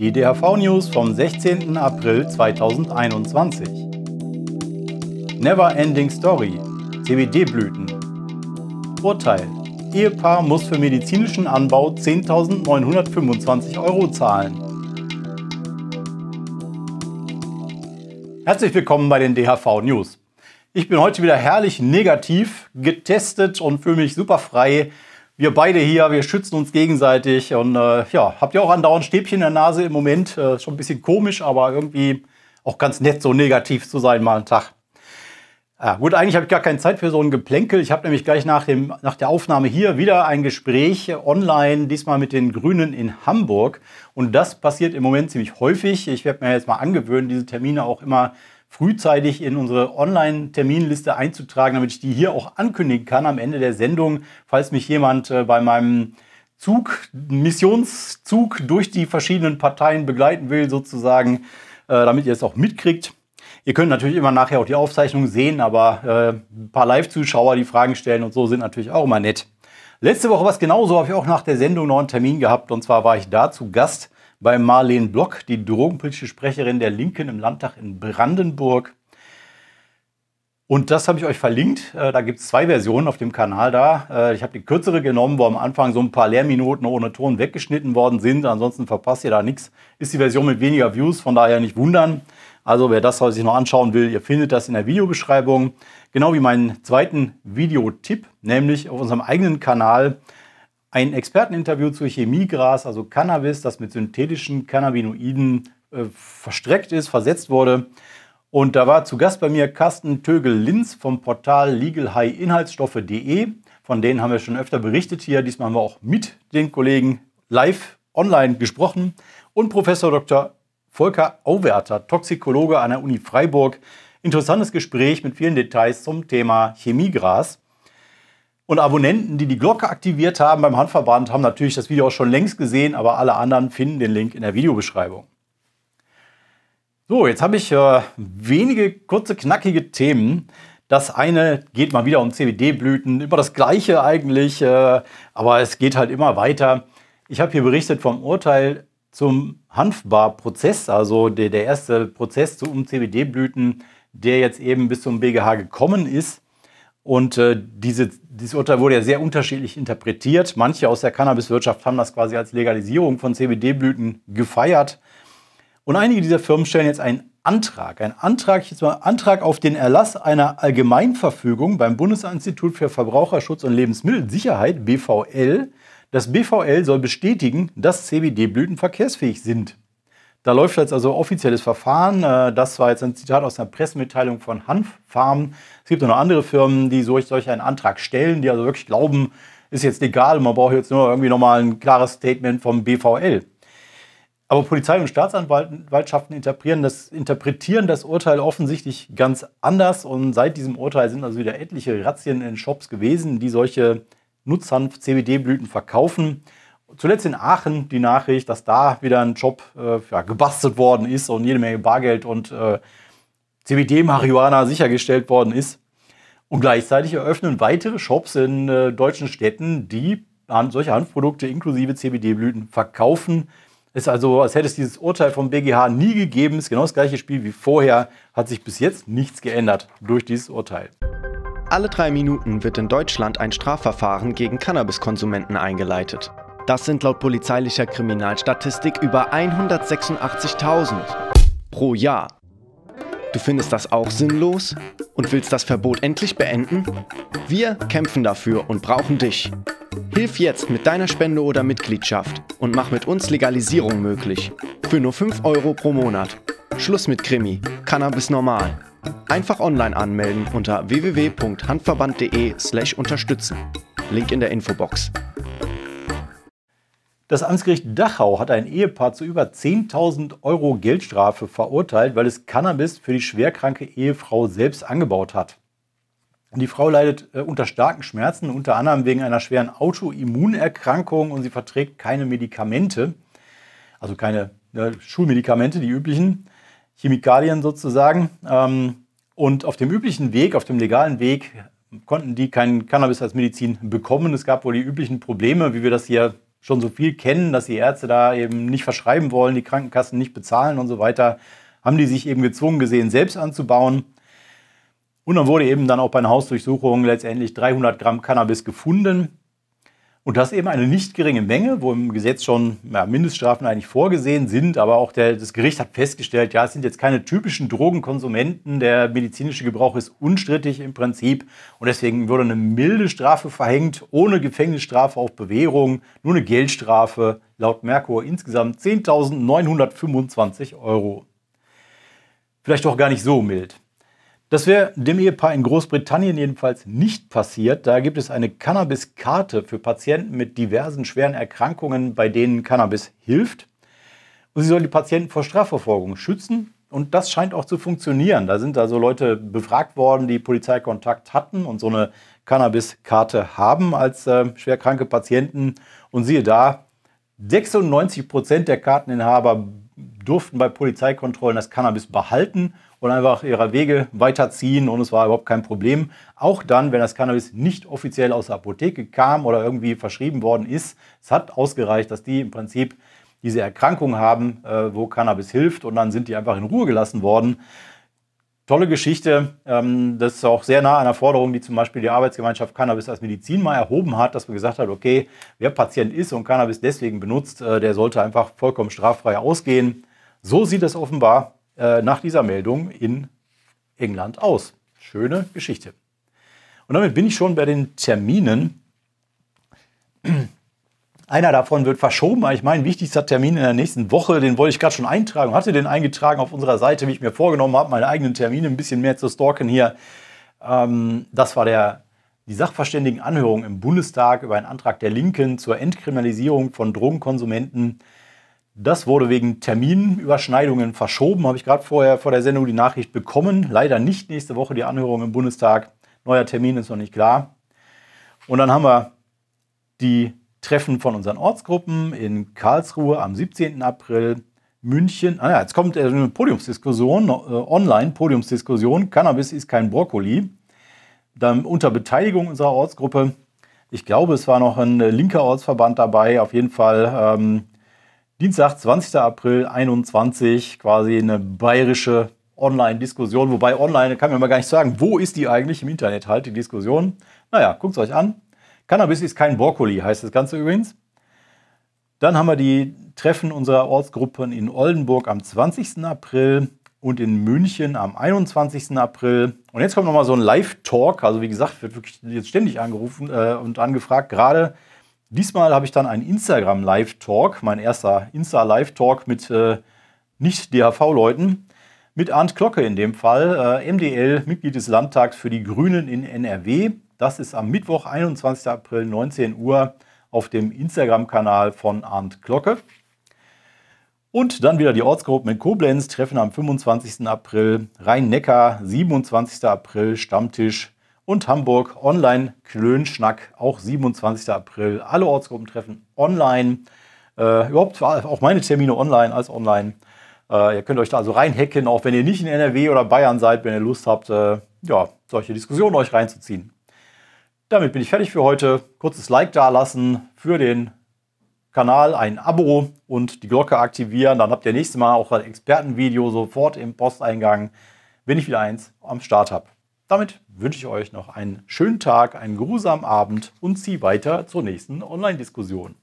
Die DHV-News vom 16. April 2021. Never Ending Story: CBD-Blüten. Urteil: Ehepaar muss für medizinischen Anbau 10.925 Euro zahlen. Herzlich willkommen bei den DHV-News. Ich bin heute wieder herrlich negativ getestet und fühle mich super frei wir beide hier, wir schützen uns gegenseitig und äh, ja, habt ihr auch andauernd Stäbchen in der Nase im Moment. Äh, schon ein bisschen komisch, aber irgendwie auch ganz nett, so negativ zu sein mal einen Tag. Ah, gut, eigentlich habe ich gar keine Zeit für so ein Geplänkel. Ich habe nämlich gleich nach, dem, nach der Aufnahme hier wieder ein Gespräch online, diesmal mit den Grünen in Hamburg. Und das passiert im Moment ziemlich häufig. Ich werde mir jetzt mal angewöhnen, diese Termine auch immer frühzeitig in unsere Online-Terminliste einzutragen, damit ich die hier auch ankündigen kann am Ende der Sendung, falls mich jemand äh, bei meinem Zug, Missionszug durch die verschiedenen Parteien begleiten will, sozusagen, äh, damit ihr es auch mitkriegt. Ihr könnt natürlich immer nachher auch die Aufzeichnung sehen, aber äh, ein paar Live-Zuschauer, die Fragen stellen und so, sind natürlich auch immer nett. Letzte Woche war es genauso, habe ich auch nach der Sendung noch einen Termin gehabt und zwar war ich da zu Gast bei Marlene Block, die drogenpolitische Sprecherin der Linken im Landtag in Brandenburg. Und das habe ich euch verlinkt. Äh, da gibt es zwei Versionen auf dem Kanal da. Äh, ich habe die kürzere genommen, wo am Anfang so ein paar Lehrminuten ohne Ton weggeschnitten worden sind. Ansonsten verpasst ihr da nichts. Ist die Version mit weniger Views, von daher nicht wundern. Also wer das sich noch anschauen will, ihr findet das in der Videobeschreibung. Genau wie meinen zweiten Videotipp, nämlich auf unserem eigenen Kanal ein Experteninterview zu Chemiegras, also Cannabis, das mit synthetischen Cannabinoiden äh, verstreckt ist, versetzt wurde. Und da war zu Gast bei mir Carsten Tögel-Linz vom Portal legalhighinhaltsstoffe.de. Von denen haben wir schon öfter berichtet hier. Diesmal haben wir auch mit den Kollegen live online gesprochen. Und Professor Dr. Volker Auwerter, Toxikologe an der Uni Freiburg. Interessantes Gespräch mit vielen Details zum Thema Chemiegras. Und Abonnenten, die die Glocke aktiviert haben beim Handverband, haben natürlich das Video auch schon längst gesehen, aber alle anderen finden den Link in der Videobeschreibung. So, jetzt habe ich äh, wenige kurze, knackige Themen. Das eine geht mal wieder um CBD-Blüten, immer das gleiche eigentlich, äh, aber es geht halt immer weiter. Ich habe hier berichtet vom Urteil zum Hanfbar-Prozess, also der, der erste Prozess um CBD-Blüten, der jetzt eben bis zum BGH gekommen ist. Und äh, diese, dieses Urteil wurde ja sehr unterschiedlich interpretiert. Manche aus der Cannabiswirtschaft haben das quasi als Legalisierung von CBD-Blüten gefeiert. Und einige dieser Firmen stellen jetzt einen Antrag, einen Antrag, jetzt mal Antrag auf den Erlass einer Allgemeinverfügung beim Bundesinstitut für Verbraucherschutz und Lebensmittelsicherheit BVL. Das BVL soll bestätigen, dass CBD-Blüten verkehrsfähig sind. Da läuft jetzt also offizielles Verfahren. Äh, das war jetzt ein Zitat aus einer Pressemitteilung von Hanffarmen. Es gibt auch noch andere Firmen, die solch, solch einen Antrag stellen, die also wirklich glauben, ist jetzt legal man braucht jetzt nur irgendwie nochmal ein klares Statement vom BVL. Aber Polizei und Staatsanwaltschaften interpretieren das, interpretieren das Urteil offensichtlich ganz anders. Und seit diesem Urteil sind also wieder etliche Razzien in Shops gewesen, die solche Nutzhanf-CBD-Blüten verkaufen. Zuletzt in Aachen die Nachricht, dass da wieder ein Job äh, ja, gebastelt worden ist und jede Menge Bargeld und äh, CBD-Marihuana sichergestellt worden ist. Und gleichzeitig eröffnen weitere Shops in äh, deutschen Städten, die solche Handprodukte inklusive CBD-Blüten verkaufen. Es Ist also, als hätte es dieses Urteil vom BGH nie gegeben. Es Ist genau das gleiche Spiel wie vorher. Hat sich bis jetzt nichts geändert durch dieses Urteil. Alle drei Minuten wird in Deutschland ein Strafverfahren gegen Cannabiskonsumenten eingeleitet. Das sind laut polizeilicher Kriminalstatistik über 186.000 pro Jahr. Du findest das auch sinnlos und willst das Verbot endlich beenden? Wir kämpfen dafür und brauchen dich. Hilf jetzt mit deiner Spende oder Mitgliedschaft und mach mit uns Legalisierung möglich. Für nur 5 Euro pro Monat. Schluss mit Krimi. Cannabis normal. Einfach online anmelden unter www.handverband.de/unterstützen. slash Link in der Infobox. Das Amtsgericht Dachau hat ein Ehepaar zu über 10.000 Euro Geldstrafe verurteilt, weil es Cannabis für die schwerkranke Ehefrau selbst angebaut hat. Die Frau leidet äh, unter starken Schmerzen, unter anderem wegen einer schweren Autoimmunerkrankung und sie verträgt keine Medikamente, also keine äh, Schulmedikamente, die üblichen Chemikalien sozusagen. Ähm, und auf dem üblichen Weg, auf dem legalen Weg, konnten die keinen Cannabis als Medizin bekommen. Es gab wohl die üblichen Probleme, wie wir das hier schon so viel kennen, dass die Ärzte da eben nicht verschreiben wollen, die Krankenkassen nicht bezahlen und so weiter, haben die sich eben gezwungen gesehen, selbst anzubauen. Und dann wurde eben dann auch bei einer Hausdurchsuchung letztendlich 300 Gramm Cannabis gefunden. Und das eben eine nicht geringe Menge, wo im Gesetz schon ja, Mindeststrafen eigentlich vorgesehen sind, aber auch der, das Gericht hat festgestellt, ja, es sind jetzt keine typischen Drogenkonsumenten, der medizinische Gebrauch ist unstrittig im Prinzip und deswegen würde eine milde Strafe verhängt, ohne Gefängnisstrafe auf Bewährung, nur eine Geldstrafe, laut Merkur insgesamt 10.925 Euro. Vielleicht doch gar nicht so mild. Das wäre dem Ehepaar in Großbritannien jedenfalls nicht passiert. Da gibt es eine Cannabiskarte für Patienten mit diversen schweren Erkrankungen, bei denen Cannabis hilft. Und sie soll die Patienten vor Strafverfolgung schützen. Und das scheint auch zu funktionieren. Da sind also Leute befragt worden, die Polizeikontakt hatten und so eine Cannabiskarte haben als äh, schwerkranke Patienten. Und siehe da, 96 Prozent der Karteninhaber durften bei Polizeikontrollen das Cannabis behalten und einfach ihre Wege weiterziehen und es war überhaupt kein Problem. Auch dann, wenn das Cannabis nicht offiziell aus der Apotheke kam oder irgendwie verschrieben worden ist, es hat ausgereicht, dass die im Prinzip diese Erkrankung haben, äh, wo Cannabis hilft und dann sind die einfach in Ruhe gelassen worden. Tolle Geschichte. Ähm, das ist auch sehr nah an einer Forderung, die zum Beispiel die Arbeitsgemeinschaft Cannabis als Medizin mal erhoben hat, dass man gesagt hat, okay, wer Patient ist und Cannabis deswegen benutzt, äh, der sollte einfach vollkommen straffrei ausgehen. So sieht es offenbar äh, nach dieser Meldung in England aus. Schöne Geschichte. Und damit bin ich schon bei den Terminen. Einer davon wird verschoben, aber ich meine, wichtigster Termin in der nächsten Woche, den wollte ich gerade schon eintragen, hatte den eingetragen auf unserer Seite, wie ich mir vorgenommen habe, meine eigenen Termine ein bisschen mehr zu stalken hier. Ähm, das war der, die Sachverständigenanhörung im Bundestag über einen Antrag der Linken zur Entkriminalisierung von Drogenkonsumenten das wurde wegen Terminüberschneidungen verschoben. Habe ich gerade vorher vor der Sendung die Nachricht bekommen. Leider nicht nächste Woche die Anhörung im Bundestag. Neuer Termin ist noch nicht klar. Und dann haben wir die Treffen von unseren Ortsgruppen in Karlsruhe am 17. April, München. Ah ja, jetzt kommt äh, eine Podiumsdiskussion, äh, online Podiumsdiskussion. Cannabis ist kein Brokkoli. Dann unter Beteiligung unserer Ortsgruppe. Ich glaube, es war noch ein äh, linker Ortsverband dabei. Auf jeden Fall ähm, Dienstag, 20. April 21, quasi eine bayerische Online-Diskussion. Wobei online kann man mal gar nicht sagen, wo ist die eigentlich im Internet halt, die Diskussion. Naja, guckt es euch an. Cannabis ist kein Brokkoli, heißt das Ganze übrigens. Dann haben wir die Treffen unserer Ortsgruppen in Oldenburg am 20. April und in München am 21. April. Und jetzt kommt nochmal so ein Live-Talk. Also wie gesagt, wird wirklich jetzt ständig angerufen äh, und angefragt, gerade Diesmal habe ich dann einen Instagram-Live-Talk, mein erster Insta-Live-Talk mit äh, Nicht-DHV-Leuten, mit Arndt Glocke in dem Fall, äh, MDL, Mitglied des Landtags für die Grünen in NRW. Das ist am Mittwoch, 21. April, 19 Uhr auf dem Instagram-Kanal von Arndt Glocke. Und dann wieder die Ortsgruppen in Koblenz, treffen am 25. April, Rhein-Neckar, 27. April, Stammtisch und Hamburg online Klönschnack, auch 27. April. Alle Ortsgruppen treffen online. Äh, überhaupt auch meine Termine online als online. Äh, ihr könnt euch da also reinhacken, auch wenn ihr nicht in NRW oder Bayern seid, wenn ihr Lust habt, äh, ja, solche Diskussionen euch reinzuziehen. Damit bin ich fertig für heute. Kurzes Like da lassen für den Kanal, ein Abo und die Glocke aktivieren. Dann habt ihr nächstes Mal auch ein Expertenvideo sofort im Posteingang, wenn ich wieder eins am Start habe. Damit wünsche ich euch noch einen schönen Tag, einen geruhsamen Abend und ziehe weiter zur nächsten Online-Diskussion.